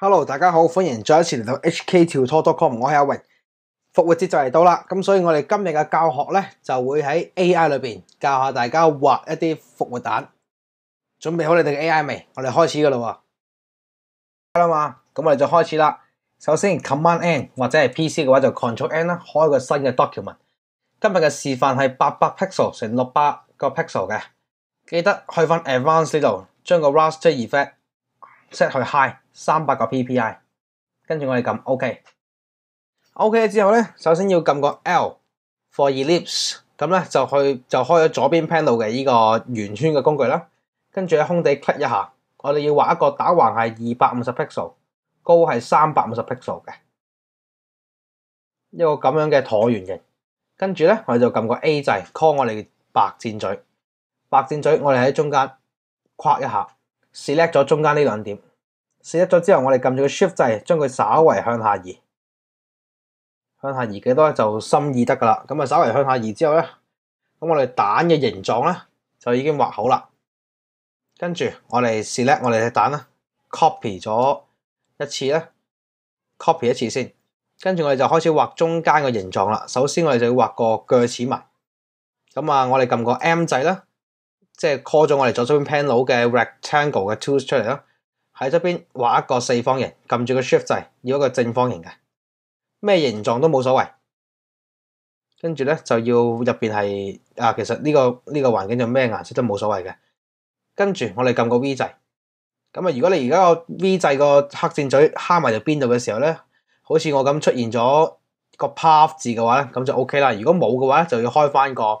Hello，大家好，欢迎再一次嚟到 HK 跳拖 .com，我系阿荣。复活节就嚟到啦，咁所以我哋今日嘅教学咧，就会喺 AI 里边教下大家画一啲复活蛋。准备好你哋嘅 AI 未？我哋开始噶啦，啦嘛，咁我哋就开始啦。首先，Command N 或者系 PC 嘅话就 Control N 啦，开个新嘅 doc u m e n t 今日嘅示范系八百 pixel 乘六百个 pixel 嘅，记得去翻 Advanced 呢度，将个 Raster Effect。set 去 high 三百个 ppi，跟住我哋撳，ok，ok 之後咧，首先要撳個 L for ellipse，咁咧就去就開咗左邊 panel 嘅依個圓圈嘅工具啦。跟住喺空地 click 一下，我哋要畫一個打橫係二百五十 p i x e l 高係三百五十 p i x e l 嘅一個咁樣嘅椭圓形。跟住咧，我哋就撳個 A 制 call 我哋白箭嘴，白箭嘴我哋喺中間框一下。select 咗中间呢两点，select 咗之后，我哋揿住个 shift 掣，将佢稍微向下移，向下移几多就心意得噶啦。咁啊，稍微向下移之后咧，咁我哋蛋嘅形状咧就已经画好啦。跟住我哋 select 我哋嘅蛋啦，copy 咗一次啦 c o p y 一次先。跟住我哋就开始画中间嘅形状啦。首先我哋就要画个锯齿纹。咁啊，我哋揿个 M 掣啦。即系 call 咗我哋左側邊 panel 嘅 rectangle 嘅 tools 出嚟咯，喺側邊畫一個四方形，撳住個 shift 掣，要一個正方形嘅，咩形狀都冇所謂。跟住咧就要入边係啊，其實呢個呢个環境就咩顏色都冇所謂嘅。跟住我哋撳個 V 掣，咁啊，如果你而家個 V 掣個黑箭嘴蝦埋入邊度嘅時候咧，好似我咁出現咗個 path 字嘅話咧，咁就 OK 啦。如果冇嘅話咧，就要開翻個。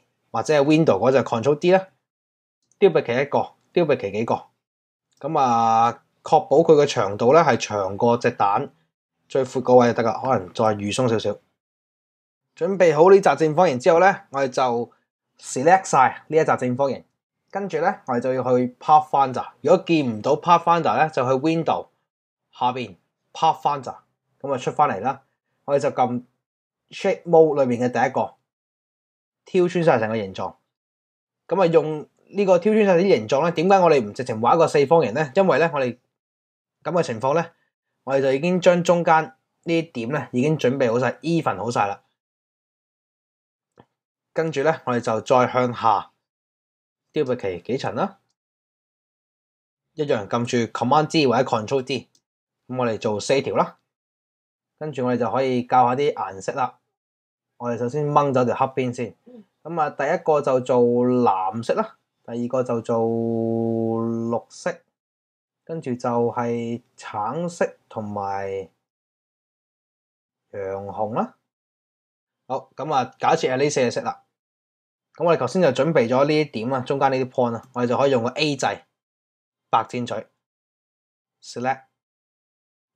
或者系 Window 嗰就 Control D 啦，丢鼻鳍一个，丢鼻鳍几个，咁啊确保佢嘅长度咧系长过只蛋最阔个位得噶，可能再预松少少。准备好呢集正方形之后咧，我哋就 select 晒呢一集正方形，跟住咧我哋就要去 p a t n d e r 如果见唔到 p a t f n d e r 咧，就去 Window 下边 p a t f n d e r 咁啊出翻嚟啦。我哋就揿 Shape Mode 里面嘅第一个。挑穿晒成个形状，咁啊用呢个挑穿晒啲形状咧？点解我哋唔直情画一个四方形咧？因为咧我哋咁嘅情况咧，我哋就已经将中间呢啲点咧已经准备好晒，e n 好晒啦。跟住咧，我哋就再向下雕佢其几层啦。一样揿住 Command Z 或者 Ctrl o n o Z，咁我哋做四条啦。跟住我哋就可以教下啲颜色啦。我哋首先掹走条黑边先，咁啊，第一个就做蓝色啦，第二个就做绿色，跟住就系橙色同埋洋红啦。好，咁啊，假设系呢四色啦，咁我哋头先就准备咗呢啲点啊，中间呢啲 point 啊，我哋就可以用个 A 制白剪取，蚀叻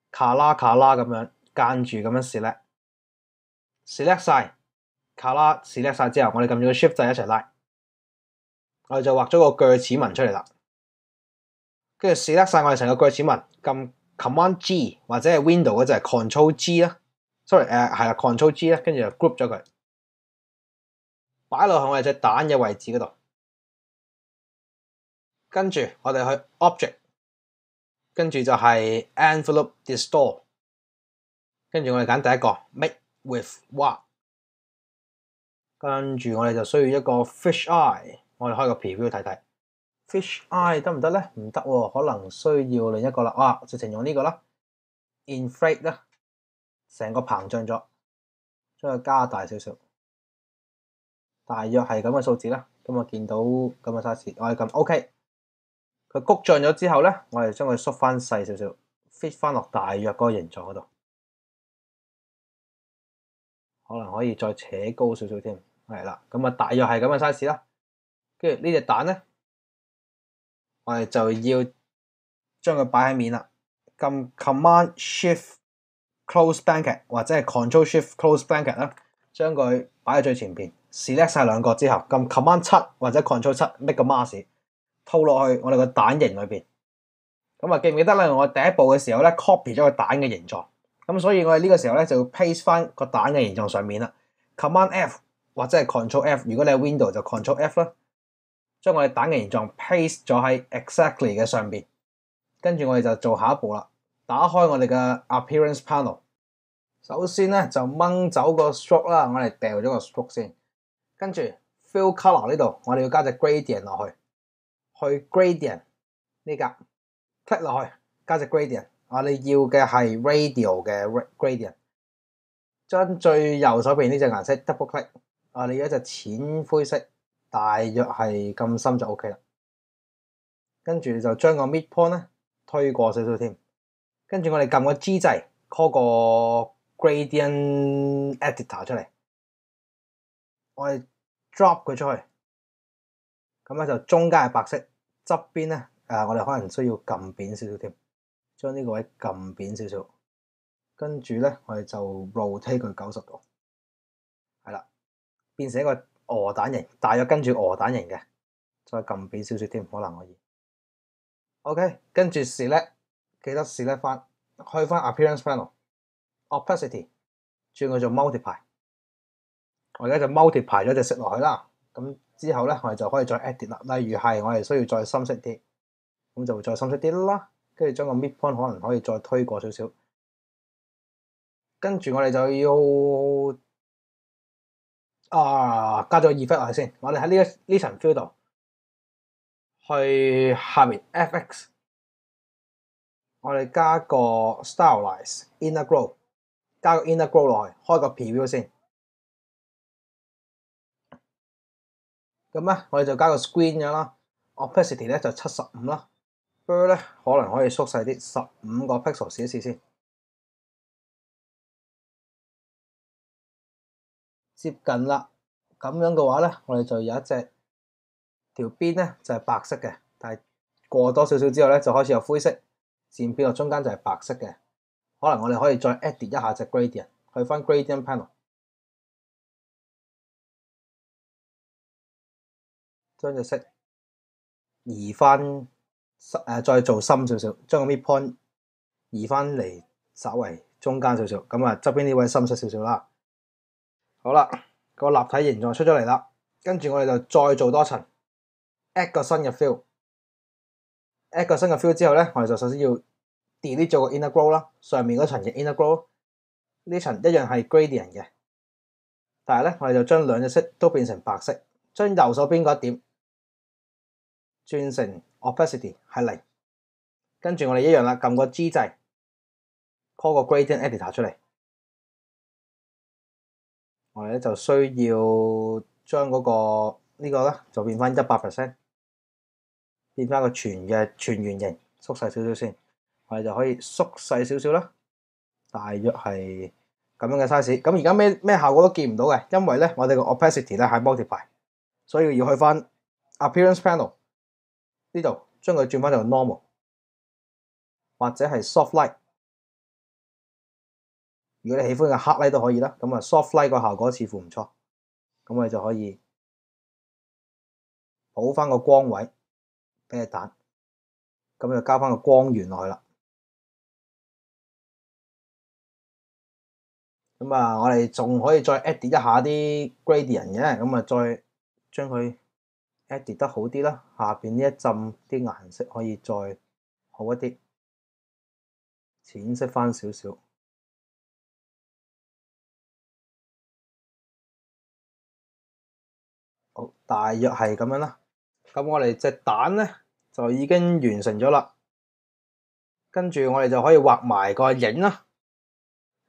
卡啦卡啦咁样间住咁样蚀叻。c 叻晒，卡啦 c 叻晒之后，我哋揿住个 shift 掣一齐拉，我哋就画咗个锯齿纹出嚟啦。跟住 c 叻晒我哋成个锯齿纹，揿 command G 或者系 window 嗰就系 control G 啦。sorry，诶系啦，control G 啦，跟住就 group 咗佢，摆落去我哋只蛋嘅位置嗰度。跟住我哋去 object，跟住就系 envelope distort，跟住我哋拣第一个 make。With what？跟住我哋就需要一个 fish eye，我哋开个 preview 睇睇，fish eye 得唔得咧？唔得，可能需要另一个啦。啊，直情用呢个啦，inflate 啦，成个膨胀咗，将佢加大少少，大约系咁嘅数字啦。咁啊，见到咁嘅 size，我系咁，OK。佢谷胀咗之后咧，我哋将佢缩翻细少少，fit 翻落大约嗰个形状嗰度。可能可以再扯高少少添，系啦，咁啊，大約係咁嘅 size 啦。跟住呢只蛋咧，我哋就要將佢擺喺面啦。咁 Command Shift Close b l a n k e t 或者系 Control Shift Close b l a n k e t 啦，將佢擺喺最前边 Select 晒兩角之後，咁 Command 七或者 Control 七 make 個 m a s k 套落去我哋個蛋形裏边。咁啊，記唔記得咧？我第一步嘅時候咧，copy 咗個蛋嘅形狀。咁所以我哋呢個時候咧，就要 paste 翻個蛋嘅形狀上面啦。Command F 或者系 Control F，如果你系 Window 就 Control F 啦。將我哋蛋嘅形狀 paste 咗喺 Exactly 嘅上边。跟住我哋就做下一步啦。打開我哋嘅 Appearance Panel，首先咧就掹走個 Stroke 啦，我哋掉咗個 Stroke 先。跟住 Fill Color 呢度，我哋要加隻 Gradient 落去，去 Gradient 呢格，click 落去加隻 Gradient。我你要嘅系 r a d i o 嘅 gradient，将最右手边呢只颜色 double click，我哋要一只浅灰色，大约系咁深就 OK 啦。跟住你就将个 mid point 咧推过少少添，跟住我哋揿个 G 掣 call 个 gradient editor 出嚟，我哋 drop 佢出去，咁咧就中间系白色，侧边咧诶我哋可能需要揿扁少少添。将呢个位揿扁少少，跟住咧我哋就 rotate 佢九十度，系啦，变成一个鹅蛋形，大约跟住鹅蛋形嘅，再揿扁少少添，可能可以。OK，跟住是咧，记得是咧翻开翻 appearance panel，opacity 转佢做 multiply，我而家就 multiply 咗只食落去啦。咁之后咧我哋就可以再 edit 啦。例如系我哋需要再深色啲，咁就会再深色啲啦。跟住將個 midpoint 可能可以再推過少少，跟住我哋就要啊加咗二分落去先。我哋喺呢一呢層 field 度，去下面 fx，我哋加個 stylize inner grow，加個 inner grow 落去，開個 preview 先。咁咧，我哋就加個 screen 咗啦，opacity 咧就七十五啦。b 如咧可能可以縮細啲，十五個 pixel 試一試先，接近啦。咁樣嘅話咧，我哋就有一隻條邊咧就係白色嘅，但係過多少少之後咧就開始有灰色，渐变到中間就係白色嘅。可能我哋可以再 edit 一下只 gradient，去翻 gradient panel，將只色移翻。诶，再做深少少，将个 midpoint 移翻嚟，稍为中间少少。咁啊，侧边呢位深色少少啦。好啦，个立体形状出咗嚟啦。跟住我哋就再做多层，add 个新嘅 fill，add 个新嘅 fill 之后咧，我哋就首先要 delete 做个 i n t e r g r o w 啦。上面嗰层嘅 i n t e r g r o w 呢层一样系 gradient 嘅，但系咧我哋就将两只色都变成白色，将右手边嗰一点。轉成 opacity 係零，跟住我哋一樣啦，撳個 G 掣，call 個 gradient editor 出嚟。我哋咧就需要將嗰個呢個咧就變翻一百 percent，變翻個全嘅全圆形，縮細少少先。我哋就可以縮細少少啦，大約係咁樣嘅 size。咁而家咩咩效果都見唔到嘅，因為咧我哋個 opacity 咧係 multiply，所以要去翻 appearance panel。呢度將佢轉翻做 normal 或者係 soft light，如果你喜歡嘅黑 a light 都可以啦。咁啊，soft light 個效果似乎唔錯。咁我哋就可以補翻個光位俾一彈，咁就加翻個光源落去啦。咁啊，我哋仲可以再 add t 一下啲 gradient 嘅，咁啊再將佢。edit 得好啲啦，下面呢一浸啲顏色可以再好一啲，淺色翻少少。好，大約係咁樣啦。咁我哋只蛋咧就已經完成咗啦，跟住我哋就可以畫埋個影啦。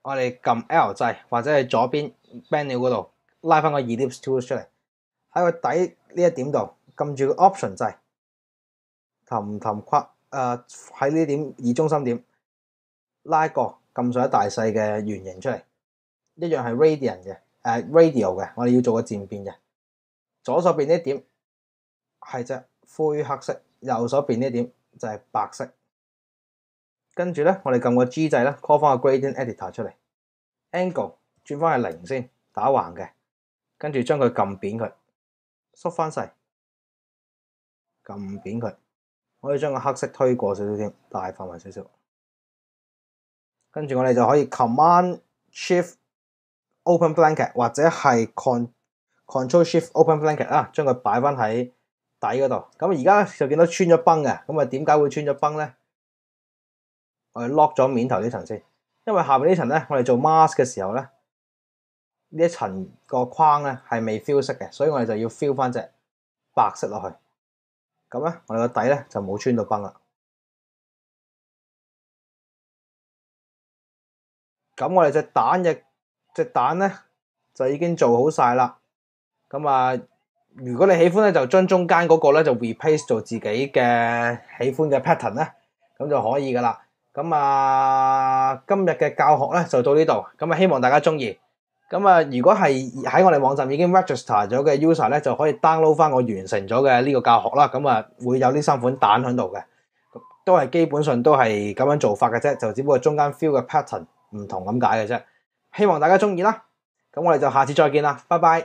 我哋撳 L 掣，或者係左邊 band r 嗰度拉翻個 Ellipse Tool 出嚟。喺个底呢一点度，揿住个 option 掣，氹氹括，诶喺呢点以中心点拉个，揿上一大细嘅圆形出嚟，一样系 r a d i a n 嘅，诶 radial 嘅，我哋要做个渐变嘅。左手边呢点系只灰黑色，右手边呢点就系白色。跟住咧，我哋揿个 G 掣咧 c a l l 翻个 gradient editor 出嚟，angle 转翻系零先，打横嘅，跟住将佢揿扁佢。缩翻细，揿扁佢。我要将个黑色推过少少添，大范围少少。跟住我哋就可以 Command Shift Open Blanket 或者系 Control Shift Open Blanket 啦，将佢摆翻喺底嗰度。咁而家就见到穿咗崩嘅，咁啊点解会穿咗崩咧？我哋 lock 咗面头呢层先，因为下边呢层咧，我哋做 mask 嘅时候咧。呢一層個框咧係未 fill 色嘅，所以我哋就要 fill 翻隻白色落去。咁咧，我哋個底咧就冇穿到崩啦。咁我哋隻蛋嘅隻蛋咧就已經做好晒啦。咁啊，如果你喜歡咧，就將中間嗰個咧就 replace 做自己嘅喜歡嘅 pattern 咧，咁就可以噶啦。咁啊，今日嘅教學咧就到呢度，咁啊希望大家中意。咁啊，如果係喺我哋網站已經 register 咗嘅 user 咧，就可以 download 翻我完成咗嘅呢個教學啦。咁啊，會有呢三款蛋喺度嘅，都係基本上都係咁樣做法嘅啫，就只不過中間 f e e l 嘅 pattern 唔同咁解嘅啫。希望大家中意啦。咁我哋就下次再見啦，拜拜。